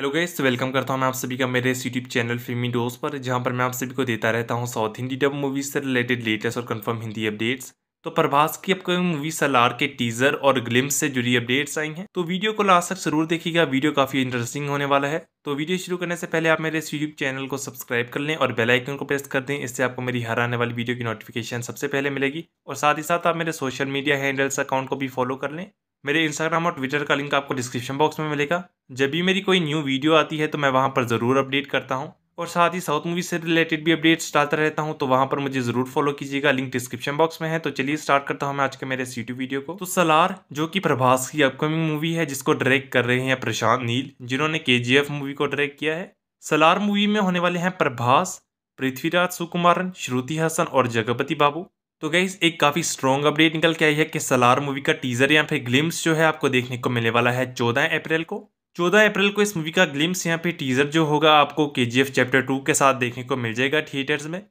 hello guys welcome करता हूं मैं आप सभी का मेरे इस यूट्यूब चैनल फिल्मी डोज पर जहां पर मैं आप सभी को देता रहता हूं साउथ हिंदी डब मूवीज से रिलेटेड लेटेस्ट और कंफर्म हिंदी अपडेट्स तो प्रभास की अपकमिंग मूवी सलार के टीजर और ग्लिम्स से जुड़ी अपडेट्स आई हैं तो वीडियो को लास्ट तक जरूर देखिएगा वीडियो काफी इंटरेस्टिंग होने वाला है तो वीडियो शुरू करने से पहले आप मेरे इस यूट्यूब चैनल को सब्सक्राइब कर लें और बेल आइकन को प्रेस कर दें इससे आपको मेरी हर आने वाली वीडियो की नोटिफिकेशन सबसे पहले मिलेगी और साथ ही साथ आप मेरे सोशल मीडिया हैंडल्स अकाउंट को भी फॉलो कर लें मेरे इंस्टाग्राम और ट्विटर का लिंक आपको डिस्क्रिप्शन बॉक्स में मिलेगा जब भी मेरी कोई न्यू वीडियो आती है तो मैं वहाँ पर ज़रूर अपडेट करता हूँ और साथ ही साउथ मूवी से रिलेटेड भी अपडेट्स डालता रहता हूँ तो वहाँ पर मुझे ज़रूर फॉलो कीजिएगा लिंक डिस्क्रिप्शन बॉक्स में है तो चलिए स्टार्ट करता हूँ मैं आज के मेरे सीटू वीडियो को तो सलार जो कि प्रभास की अपकमिंग मूवी है जिसको डायरेक्ट कर रहे हैं प्रशांत नील जिन्होंने के मूवी को डायरेक्ट किया है सलार मूवी में होने वाले हैं प्रभास पृथ्वीराज सुकुमारन श्रुति हसन और जगपति बाबू तो गई एक काफ़ी स्ट्रॉन्ग अपडेट निकल के आई है कि सलार मूवी का टीजर या फिर ग्लिम्स जो है आपको देखने को मिलने वाला है चौदह अप्रैल को चौदह अप्रैल को इस मूवी का ग्लिम्स यहाँ पे टीजर जो होगा आपको के जी एफ चैप्टर टू के साथ देखने को मिल जाएगा थिएटर्स में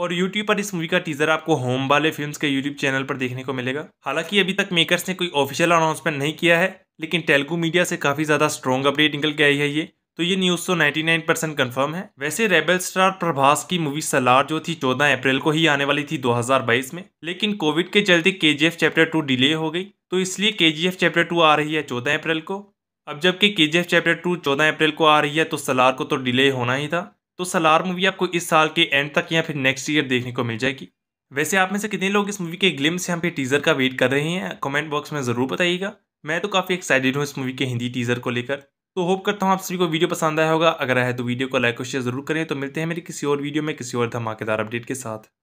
और यूट्यूब पर इस मूवी का टीजर आपको होम वाले फिल्म के यूट्यूब चैनल पर देखने को मिलेगा हालांकि अभी तक मेकर्स ने कोई ऑफिशियल अनाउंसमेंट नहीं किया है लेकिन तेलुगु मीडिया से काफ़ी ज़्यादा स्ट्रॉन्ग अपडेट निकल के आई है ये तो ये न्यूज़ तो 99 परसेंट कन्फर्म है वैसे रेबल स्टार प्रभास की मूवी सलार जो थी 14 अप्रैल को ही आने वाली थी 2022 में लेकिन कोविड के चलते के चैप्टर टू डिले हो गई तो इसलिए के चैप्टर टू आ रही है चौदह अप्रैल को अब जबकि के चैप्टर टू चौदह अप्रैल को आ रही है तो सलार को तो डिले होना ही था तो सलार मूवी आपको इस साल के एंड तक या फिर नेक्स्ट ईयर देखने को मिल जाएगी वैसे आप में से कितने लोग इस मूवी के ग्लिम्स या फिर टीजर का वेट कर रहे हैं कमेंट बॉक्स में ज़रूर बताइएगा मैं तो काफ़ी एक्साइटेड हूँ इस मूवी के हिंदी टीजर को लेकर तो होप करता हूँ आप सभी को वीडियो पसंद आया होगा अगर आया तो वीडियो को लाइक और शेयर जरूर करें तो मिलते हैं मेरी किसी और वीडियो में किसी और धमाकेदार अपडेट के साथ